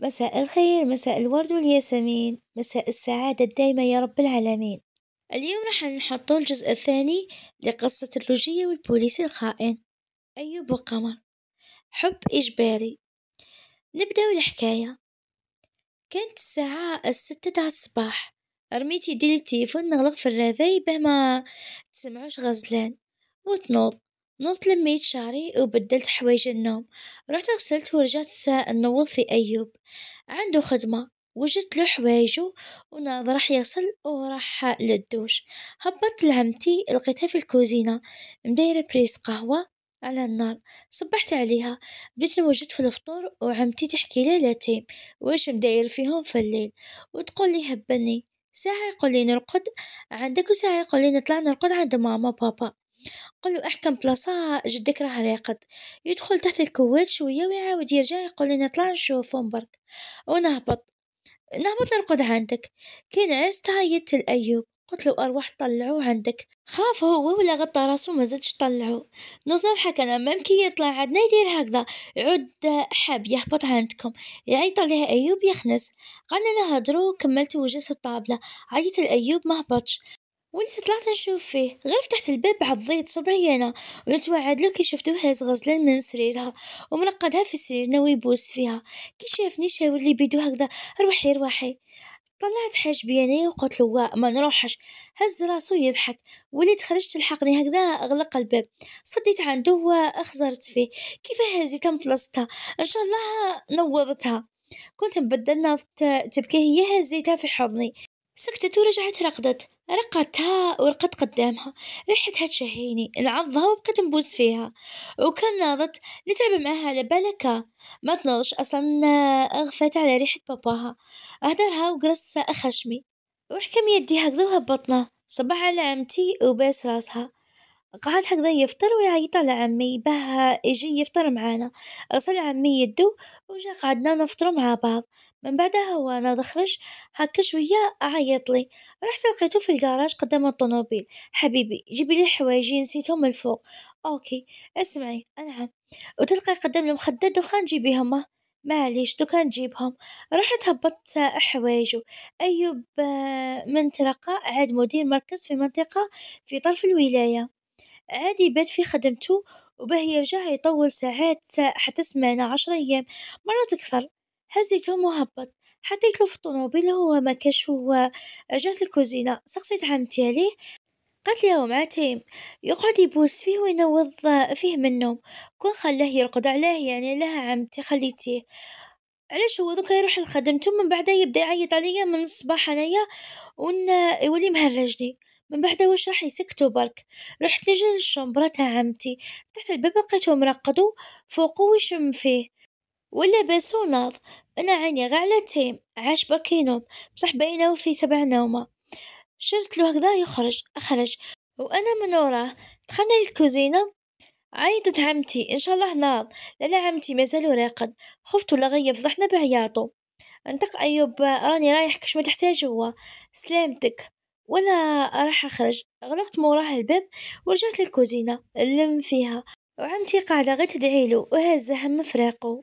مساء الخير مساء الورد والياسمين مساء السعادة الدايمة يا رب العالمين اليوم راح نحطو الجزء الثاني لقصة اللوجية والبوليس الخائن أيوب وقمر حب إجباري نبدأ الحكاية كانت الساعة الستة تاع الصباح رميت يدي للتليفون نغلق في الرذاي باه ما تسمعوش غزلان وتنوض نضت لميت شعري وبدلت حوايج النوم رحت غسلت ورجعت نوض في أيوب عنده خدمة وجدت له حوايجه وناظر راح يصل وراح للدوش هبطت لعمتي لقيتها في الكوزينة مدايرة بريس قهوة على النار صبحت عليها بديت نوجد في الفطور وعمتي تحكي لي لاتي واش مداير فيهم في الليل وتقول لي هبني ساعة يقول لي نرقد عندك وساعة يقول لي نطلع نرقد عند ماما بابا له احكم بلاصة جدك راه راقد يدخل تحت الكوات شوية ويعاود يرجع يقول لي نطلع نشوفهم برك ونهبط نهبط نرقد عندك كي نعست عيطت لأيوب قلتلو أرواح طلعو عندك خاف هو ولا غطى راسو مازلتش طلعو نظام حكى أنا مام كي يطلع عندنا يدير هكذا يعود حاب يهبط عندكم يعيط عليها أيوب يخنس قعدنا نهضروا كملت وجهت الطابلة عيط لأيوب ما هبطش وانت طلعت نشوف فيه غير فتحت الباب عضيت صبعي أنا ونتوعد لو كي شفتو هاز غزلان من سريرها ومرقدها في السرير ناوي يبوس فيها كي شافني لي بيدو هكذا روحي روحي طلعت حاجبي بياني وقلت له ما نروحش هز راسو يضحك وليت خرجت لحقني هكذا اغلق الباب صديت عنده واخزرت فيه كيف هزيتها مطلستها ان شاء الله نوضتها كنت مبدلنا تبكي هي هزيتها في حضني سكتت ورجعت رقدت رقدتها ورقدت قدامها ريحتها تشهيني نعضها وبقيت نبوس فيها وكان ناضت نتعب معها على بالك ما تنوضش أصلا أغفت على ريحة باباها أهدرها وقرص أخشمي وحكم يدي هكذا وهبطنا صباح على عمتي وباس راسها قعد هكذا يفطر ويعيط على عمي باه يجي يفطر معانا غسل عمي يدو وجا قعدنا نفطرو مع بعض من بعدها هو انا دخلش هكا شوية عيط لي رحت لقيتو في الكراج قدام الطوموبيل حبيبي جيبي لي حوايجي نسيتهم الفوق اوكي اسمعي نعم وتلقى قدام المخدة دخان جيبيهم معليش دوكا نجيبهم رحت هبطت حوايجو ايوب من ترقى عاد مدير مركز في منطقة في طرف الولاية عادي بات في خدمتو وباه يرجع يطول ساعات حتى سمانة عشر أيام مرات أكثر، هزيتهم حتى حطيتلو في الطنوبيل هو كاش هو رجعت للكوزينة سقسيت عمتي عليه قالتلي راهو مع تيم يقعد يبوس فيه وينوض آه، فيه من النوم كون خلاه يرقد عليه يعني لها عمتي خليتيه علاش هو دوكا يروح لخدمتو من بعدها يبدا يعيط عليا من الصباح انايا ون يولي مهرجني من بعدها وش راح يسكتوا برك رحت نجل مرتها عمتي تحت الباب لقيتهم مرقدو فوقو ويشم فيه ولا بس ناض أنا عيني غعلتين عاش برك ينوض بصح باينة وفي سبع نومة شرت له هكذا يخرج أخرج وأنا من وراه دخلنا الكوزينة عيطت عمتي إن شاء الله ناض لا عمتي مازال راقد خفت ولا غير فضحنا بعياطو انتق أيوب راني رايح كش ما تحتاج هو سلامتك وأنا راح أخرج غلقت موراه الباب ورجعت للكوزينة لم فيها وعمتي قاعدة غير تدعيلو وهز هم فراقو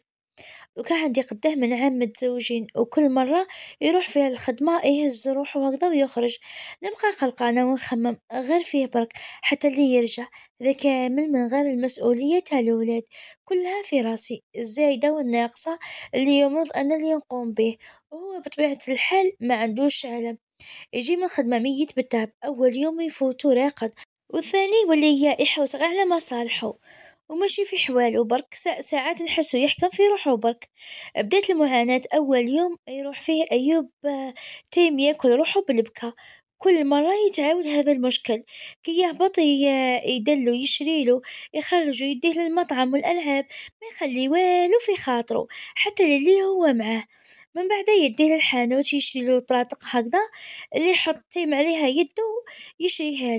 وكان عندي قداه من عام متزوجين وكل مرة يروح فيها الخدمة يهز روحه هكذا ويخرج نبقى قلقانة ونخمم غير فيه برك حتى اللي يرجع ذا كامل من غير المسؤولية تاع الولاد كلها في راسي الزايدة والناقصة اللي يمرض أنا اللي نقوم به وهو بطبيعة الحال ما عندوش علم يجي من خدمة ميت بالتعب أول يوم يفوتو راقد والثاني يولي يحوس غير على مصالحو ومشي في حوالو برك ساعات نحسو يحكم في روحو برك بدات المعاناة أول يوم يروح فيه أيوب آه، تيم ياكل روحو بالبكا كل مرة يتعاود هذا المشكل كي يهبط يدلو يشريلو يخرجو يديه للمطعم والألعاب ما يخلي والو في خاطرو حتى للي هو معاه من بعد يديه للحانوت يشريلو طراطق هكذا اللي يحط تيم عليها يدو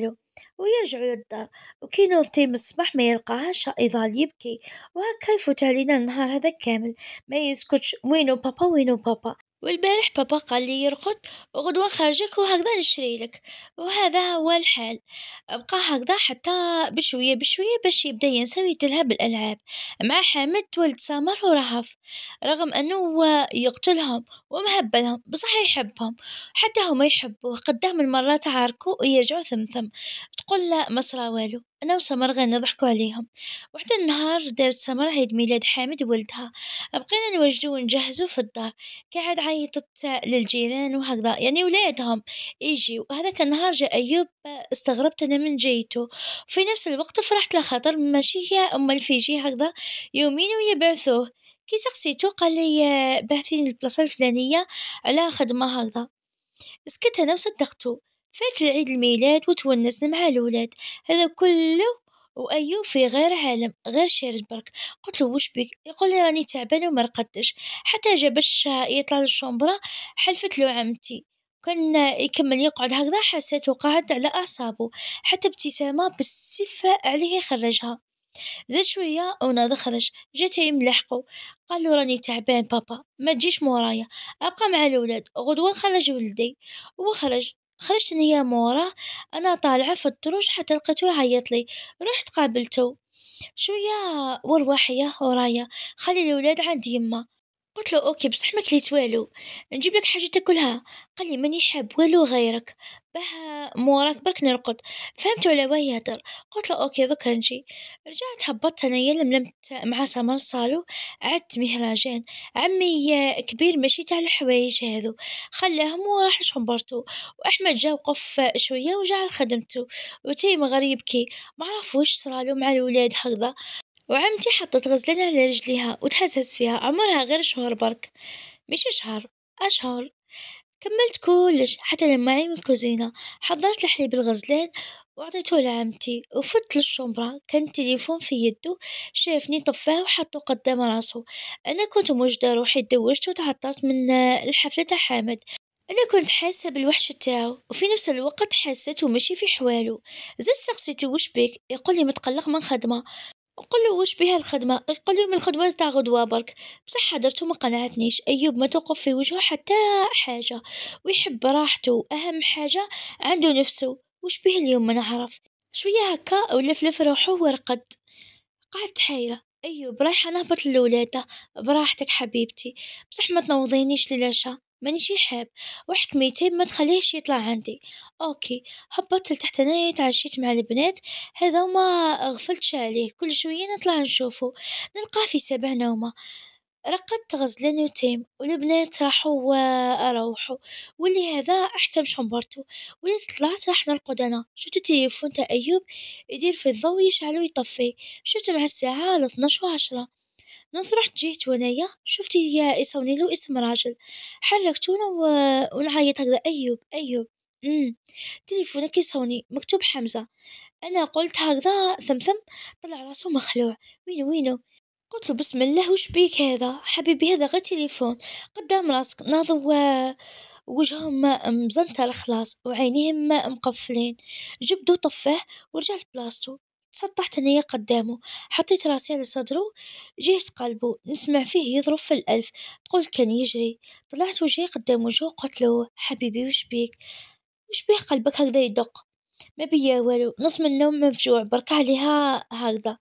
له ويرجع للدار وكي نوض تيم الصباح ما يلقاهاش يظل يبكي وهكا يفوت علينا النهار هذا كامل ما يسكتش وينو بابا وينو بابا والبارح بابا قال لي يرقد وغدوة خرجك وهكذا نشري لك وهذا هو الحال بقى هكذا حتى بشوية بشوية باش يبدا ينسى ويتلها بالألعاب مع حامد ولد سمر ورهف رغم أنه يقتلهم ومهبلهم بصح يحبهم حتى هما يحبوه قدام المرات عاركو ويرجعوا ثمثم تقول لا مصرا والو أنا وسمر غير نضحكوا عليهم وحد النهار دارت سمر عيد ميلاد حامد ولدها بقينا نوجدو ونجهزو في الدار قاعد عيطت للجيران وهكذا يعني ولادهم يجيو هذاك النهار جا أيوب استغربت أنا من جيتو في نفس الوقت فرحت لخاطر ماشي هي أم الفيجي هكذا يومين ويبعثوه كي سقسيتو قال لي بعثيني البلاصة الفلانية على خدمة هكذا سكت أنا وصدقتو فات عيد الميلاد وتونسنا مع الولاد هذا كله وايو في غير عالم غير شارد برك قلت له واش بك يقول لي راني تعبان وما رقدتش حتى جا باش يطلع للشومبرا حلفت له عمتي كان يكمل يقعد هكذا حسيت وقعد على اعصابه حتى ابتسامه بالسفه عليه خرجها زاد شويه وناض خرج جات هي ملحقو قال له راني تعبان بابا ما تجيش مورايا ابقى مع الولاد غدوه خرج ولدي وخرج خرجت أنية موراه أنا طالعة في الدروج حتى لقيتو عيط لي رحت قابلتو شوية وروحية ورايا خلي الولاد عند يما. قلت له أوكي بصح ما كليت والو نجيب لك حاجة تاكلها قال لي ماني حاب والو غيرك باه موراك برك نرقد فهمت على واه يهدر قلت له أوكي دوكا نجي رجعت هبطت أنايا لملمت مع سمر الصالو عدت مهرجان عمي كبير ماشي تاع الحوايج هذو خلاهم وراح لشمبرتو وأحمد جا وقف شوية وجا على خدمتو وتيم غريب كي معرف واش صرالو مع الولاد هكذا وعمتي حطت غزلان على رجليها وتهزهز فيها عمرها غير شهور برك مش شهر أشهر كملت كلش حتى لما من الكوزينة حضرت لحليب الغزلان وعطيته لعمتي وفت للشمبرة كان التليفون في يده شافني طفاه وحطه قدام راسه أنا كنت مجدة روحي تزوجت وتعطرت من آه، الحفلة تاع حامد أنا كنت حاسة بالوحشة تاعو وفي نفس الوقت حاسته ماشي في حوالو زدت سقسيته وش بيك يقول لي متقلق من خدمة قل له وش بها الخدمة قل له من الخدمة تاع غدوة برك بصح حضرته ما قنعتنيش أيوب ما توقف في وجهه حتى حاجة ويحب راحته أهم حاجة عنده نفسه وش بيه اليوم ما نعرف شوية هكا ولفلف روحه ورقد قعدت حيرة أيوب رايحة نهبط لولادة براحتك حبيبتي بصح ما تنوضينيش للعشاء مانيش حاب واحد ميتين ما تخليهش يطلع عندي اوكي هبطت لتحت انايا تعشيت مع البنات هذا وما غفلتش عليه كل شويه نطلع نشوفو نلقاه في سبع نومه رقدت غزلان وتيم والبنات راحوا وروحوا واللي هذا احسن شمبرتو واللي طلعت راح نرقد انا شفت التليفون تاع ايوب يدير في الضو يشعل ويطفي شفت مع الساعه على 12 10 نص رحت جيت وأنايا شفت يائسة ونيلو اسم راجل حركتونا و- ونعيط هكذا أيوب أيوب أمم تليفونك يصوني مكتوب حمزة أنا قلت هكذا ثمثم طلع راسو مخلوع وينو وينو قلت له بسم الله وش بيك هذا حبيبي هذا غير تليفون قدام راسك ناضوا وجههم مزنتر خلاص وعينيهم مقفلين جبدو طفاه ورجع لبلاصتو سطحت أنية قدامه حطيت راسي على صدره جهة قلبه نسمع فيه يضرب في الألف قل كان يجري طلعت وجهي قدام وجهه قلت له حبيبي وش بيك وش بيه قلبك هكذا يدق ما بيا والو نص من النوم مفجوع برك عليها هكذا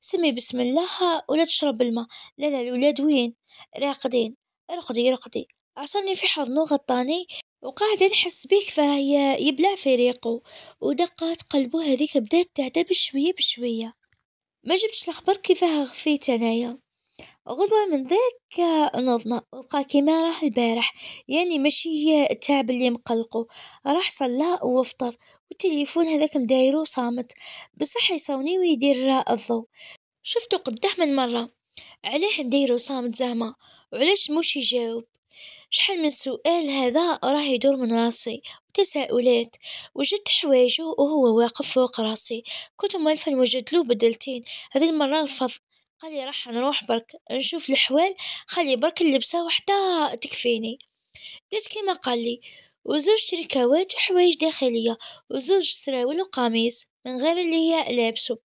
سمي بسم الله ولا تشرب الماء لا لا الولاد وين راقدين رقدي رقدي عصرني في حضنه غطاني وقاعد نحس بيك في فريقه ودقات قلبه هذيك بدات تعتب شوية بشوية ما جبتش الخبر كيفها غفيت انايا غدوة من ذاك نضنا وبقى كيما راه البارح يعني ماشي التعب اللي مقلقه راح صلى وفطر والتليفون هذاك مدايرو صامت بصح يصوني ويدير الضو شفتو قداه من مرة علاه مدايرو صامت زعما وعلاش موش يجاوب شحال من سؤال هذا راه يدور من راسي تساؤلات وجدت حوايجه وهو واقف فوق راسي كنت مالفا وجدت له بدلتين هذه المرة رفض قال لي راح نروح برك نشوف الحوال خلي برك اللبسة وحدة تكفيني درت كيما قال لي وزوج تريكاوات وحوايج داخلية وزوج سراول وقميص من غير اللي هي لابسه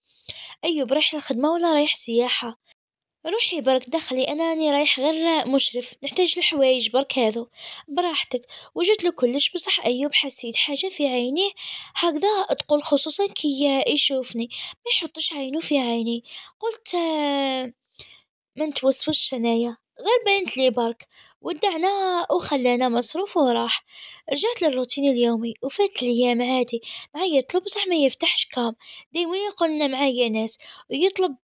أيوب رايح الخدمة ولا رايح سياحة روحي برك دخلي أنا راني رايح غير مشرف نحتاج الحوايج برك هذو براحتك وجدت له كلش بصح أيوب حسيت حاجة في عينيه هكذا تقول خصوصا كي يشوفني ما يحطش عينو في عيني قلت آه، ما نتوسوش انايا غير بنت لي برك ودعناه وخلانا مصروف وراح رجعت للروتين اليومي وفات الأيام عادي نعيط له بصح ما يفتحش كام دايما يقولنا معايا ناس ويطلب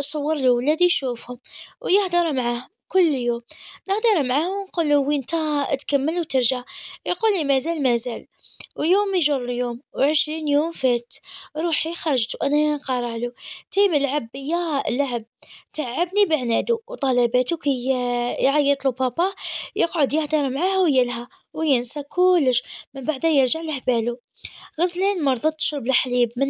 صور لولاد يشوفهم ويهدر معاه كل يوم نهدر معاه ونقول له وين تا تكمل وترجع يقول لي مازال مازال ويوم يجر يوم وعشرين يوم فات روحي خرجت وأنا له تيم لعب بيا لعب تعبني بعنادو وطلباته كي يعيط له بابا يقعد يهدر معاه ويلها وينسى كلش من بعدها يرجع له بالو غزلان مرضت تشرب الحليب من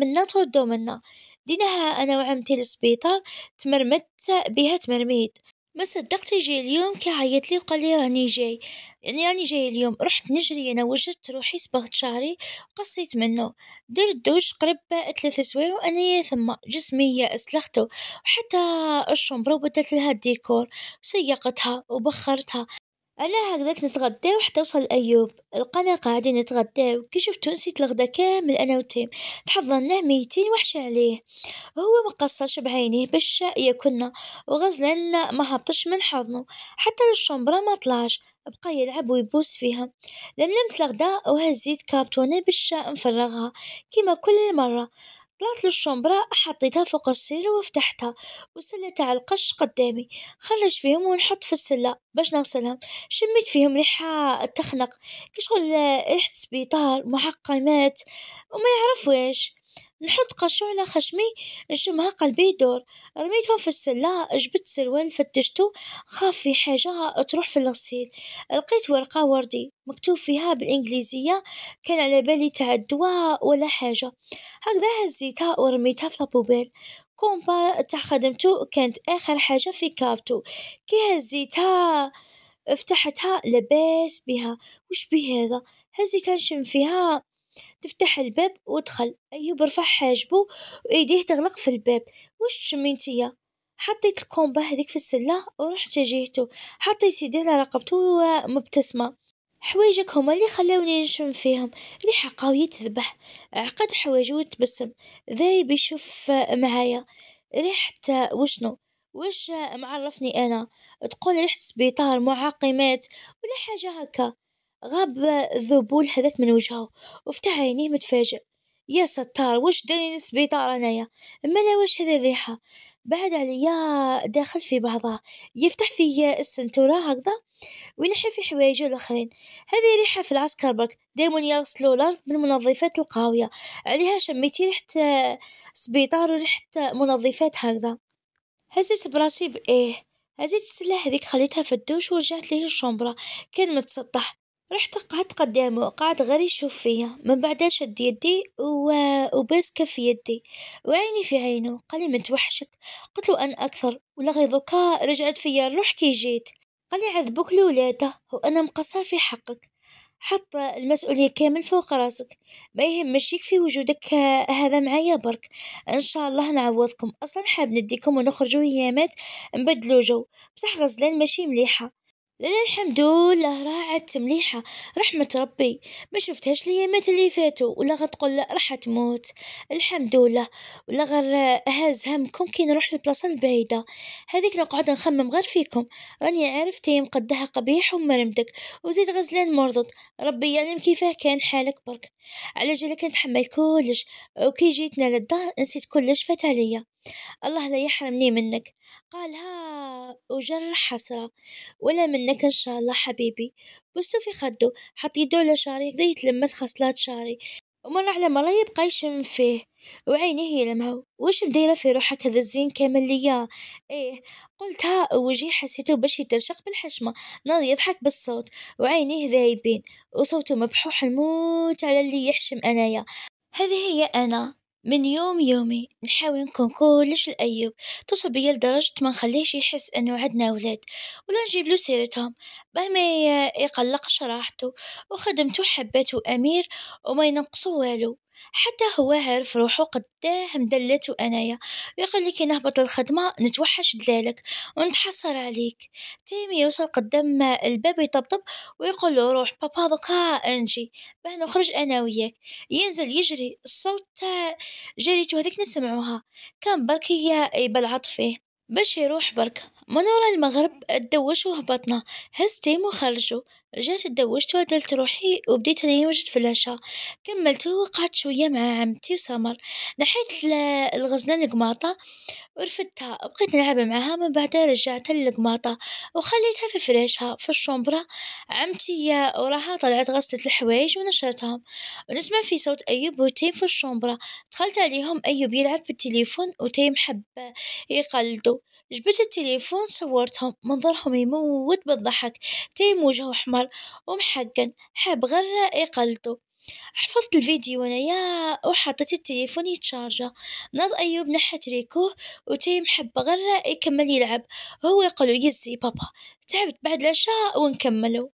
منا تردو منا ديناها انا وعمتي للسبيطار تمرمدت بها تمرميد ما صدقت يجي اليوم كي عيط لي وقال لي راني جاي يعني راني جاي اليوم رحت نجري انا وجدت روحي صبغت شعري قصيت منه درت دوش قرب ثلاث سوايع وانا ثم جسمي اسلخته وحتى الشومبرو بدلت لها الديكور وسيقتها وبخرتها أنا هكذاك نتغدى وحتى وصل أيوب لقانا قاعدين نتغداو كي شفتو نسيت الغدا كامل أنا وتيم تحضرناه ميتين وحش عليه هو مقصرش بعينيه باش ياكلنا وغزلان ما هبطش من حضنه حتى للشومبرا ما طلعش بقى يلعب ويبوس فيها لملمت الغدا وهزيت كابتونة باش نفرغها كيما كل مرة طلعت للشومبرا حطيتها فوق السرير وفتحتها وسلت على القش قدامي خرج فيهم ونحط في السلة باش نغسلهم شميت فيهم ريحة تخنق كشغل ريحة سبيطار معقمات وما يعرف ويش نحط قشور على خشمي نشمها قلبي يدور رميتهم في السلة جبت سروال فتشتو خاف في حاجة تروح في الغسيل لقيت ورقة وردي مكتوب فيها بالإنجليزية كان على بالي تاع الدواء ولا حاجة هكذا هزيتها ورميتها في لابوبيل كومبا تاع خدمتو كانت آخر حاجة في كابتو كي هزيتها فتحتها لاباس بها وش بهذا هزيتها نشم فيها تفتح الباب ودخل أيوب رفع حاجبه وإيديه تغلق في الباب واش تشمي نتيا حطيت الكومبا هذيك في السلة ورحت جهته حطيت يدي على رقبته ومبتسمة حوايجك هما اللي خلاوني نشم فيهم ريحة قوية تذبح عقد حوايجه وتبسم ذاي يشوف معايا ريحة وشنو واش معرفني انا تقول ريحة سبيطار معاقمات ولا حاجة هكا غاب ذبول حدث من وجهه وفتح عينيه متفاجئ يا ستار وش داني للسبيطار أنايا ملا وش هذي الريحة بعد عليا داخل في بعضها يفتح في السنتورة هكذا وينحي في حوايجه الآخرين هذه ريحة في العسكر برك دايما يغسلوا الأرض بالمنظفات القاوية عليها شميتي ريحة سبيطار وريحة منظفات هكذا هزت براسي بإيه هزيت السلاح هذيك خليتها في الدوش ورجعت ليه الشومبرا كان متسطح رحت قعدت قدامه قعد غير يشوف فيا من بعدها شد يدي و... وبس كف يدي وعيني في عينه قال لي متوحشك قلت له أنا أكثر ولا غيظك رجعت فيا الروح كي جيت قال لي عذبوك لولاده وأنا مقصر في حقك حط المسؤولية كامل فوق راسك ما يهمش في وجودك هذا معايا برك إن شاء الله نعوضكم أصلا حاب نديكم ونخرجوا يامات نبدلو جو بصح غزلان ماشي مليحة لأن الحمد لله راحت مليحة رحمة ربي ما شفتهاش ليامات اللي فاتوا ولا غتقول راح تموت الحمد لله ولا غير هاز همكم كي نروح لبلاصة البعيدة هذيك نقعد نخمم غير فيكم راني عارف تيم قدها قبيح ومرمدك وزيد غزلان مرضت ربي يعلم كيفاه كان حالك برك على جالك نتحمل كلش وكي جيتنا للدار نسيت كلش فات عليا الله لا يحرمني منك قال ها وجر حسرة ولا منك إن شاء الله حبيبي بوسو في خده حط يدو على شعري هكذا يتلمس خصلات شعري ومرة على مرة يبقى يشم فيه وعينيه يلمعوا وش مديرة في روحك هذا الزين كامل ليا ايه قلت ها وجهي حسيته باش يترشق بالحشمة ناضي يضحك بالصوت وعينيه ذايبين وصوته مبحوح الموت على اللي يحشم انايا هذه هي انا من يوم يومي نحاول نكون كلش لأيوب توصل بيا لدرجة ما نخليهش يحس أنو عدنا ولاد ولا نجيبلو سيرتهم باه ما يقلقش راحتو وخدمتو حباتو أمير وما ينقصو والو. حتى هو عارف روحو قداه مدلت وانايا يقول لي كي نهبط للخدمة نتوحش دلالك ونتحسر عليك تيمي يوصل قدام الباب يطبطب ويقول له روح بابا دوكا انجي باه نخرج انا وياك ينزل يجري الصوت تاع جريتو هذيك نسمعوها كان برك يبلعط فيه باش يروح بركه ورا المغرب تدوش وهبطنا هز تيم وخرجو رجعت تدوشت ودلت روحي وبديت راني وجد في كملت وقعدت شوية مع عمتي وسمر نحيت الغزنه القماطة ورفدتها بقيت نلعب معها من بعدها رجعتها للقماطة وخليتها في فريشها في الشومبرا عمتي وراها طلعت غسلت الحوايج ونشرتهم ونسمع في صوت أيوب وتيم في الشومبرا دخلت عليهم أيوب يلعب في التليفون وتيم حب يقلدو جبت التليفون صورتهم منظرهم يموت بالضحك تيم وجهه أحمر ومحقن حاب غير يقلدو حفظت الفيديو أنايا وحطيت التليفون يتشارجا ناض أيوب نحت ريكوه وتيم حب غير يكمل يلعب هو يقولو يزي بابا تعبت بعد العشاء ونكملو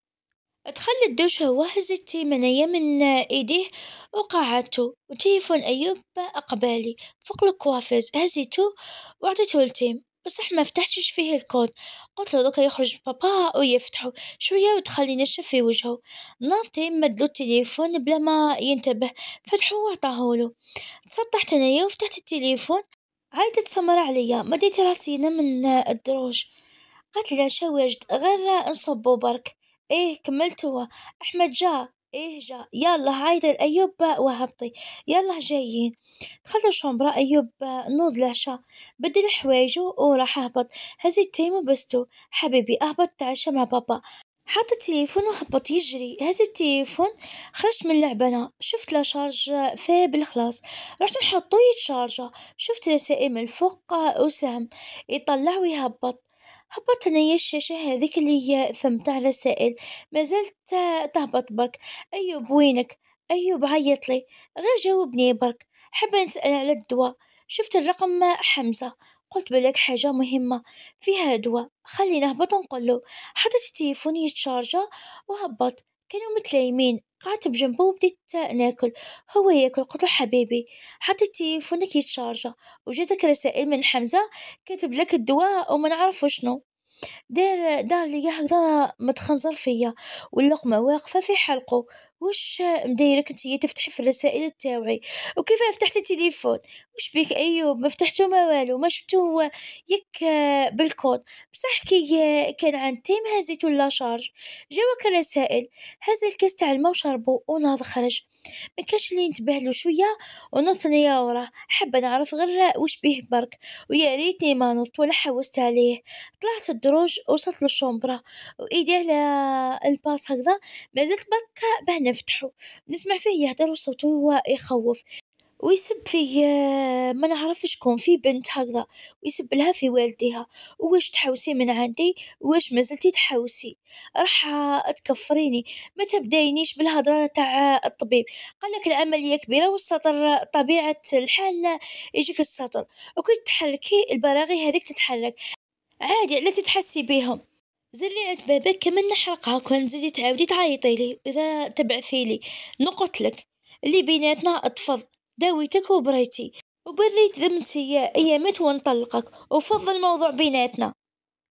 دخل الدوش هو هزت انايا من ايديه وقعدتو وتليفون ايوب اقبالي فوق الكوافز هزيتو وعطيتو لتيم بصح ما فتحتش فيه الكود قلت له دوكا يخرج بابا ويفتحو شويه وتخلي نشف في وجهه ناضتي مدلو التليفون بلا ما ينتبه فتحو وعطاهولو تسطحت انايا وفتحت التليفون عيطت تسمر عليا مديت راسي من الدروج قلت لها شو واجد غير نصبو برك ايه كملت احمد جا إهجا يلا هايدا الأيوب وهبطي يلا جايين دخلت الشومبرا أيوب نوض العشاء بدل حوايجو وراح أهبط هزي التيم بستو حبيبي أهبط تعشى مع بابا حط التليفون وهبط يجري هز التليفون خرجت من لعبنا شفت لا شارج فيه بالخلاص رحت نحطو يتشارجا شفت رسائل من الفوق وسهم يطلع ويهبط هبطت أنايا الشاشة هاذيك اللي هي ثم تاع الرسائل تهبط برك أيوب وينك أيوب عيطلي غير جاوبني برك حابة نسأل على الدواء شفت الرقم حمزة قلت بلك حاجة مهمة فيها دواء خلي نهبط نقوله حطيت التليفون يتشارجا وهبط كانوا متلايمين. قعدت بجنبه وبديت ناكل هو ياكل قلت له حبيبي حتى تليفونك يتشارجا وجاتك رسائل من حمزة كاتب لك الدواء وما نعرف شنو دار دار لي هكذا متخنزر فيا واللقمة واقفة في حلقه وش مدايره هي تفتحي في الرسائل تاوعي وكيف فتحتي التليفون وش بيك ايوب ما فتحتو ما والو ما شفتو يك ياك بالكود بصح كي كان عن تيم هزيت ولا شارج جاوك رسائل هز الكاس تاع الماء وشربو وناض خرج ما كانش اللي ينتبه له شويه ونص ليا ورا حابه نعرف غير وش بيه برك ويا ريتني ما نط ولا حوست عليه طلعت الدروج وصلت للشومبرا وايدي على الباس هكذا مازلت برك بهنا نفتحو نسمع فيه يهدر وصوتو هو يخوف ويسب في آه، ما نعرف شكون في بنت هكذا ويسب لها في والديها واش تحوسي من عندي واش مازلتي تحوسي راح آه، تكفريني ما تبداينيش بالهضره تاع آه، الطبيب قال لك العمليه كبيره والسطر طبيعه الحال يجيك السطر وكي تحركي البراغي هذيك تتحرك عادي لا تتحسي بيهم زلي عند بابك كمان نحرقها كون زيدي تعاودي تعيطي لي إذا تبعثي لي نقتلك اللي بيناتنا اطفض داويتك وبريتي وبريت ذمتي يا ايامات ونطلقك وفضل الموضوع بيناتنا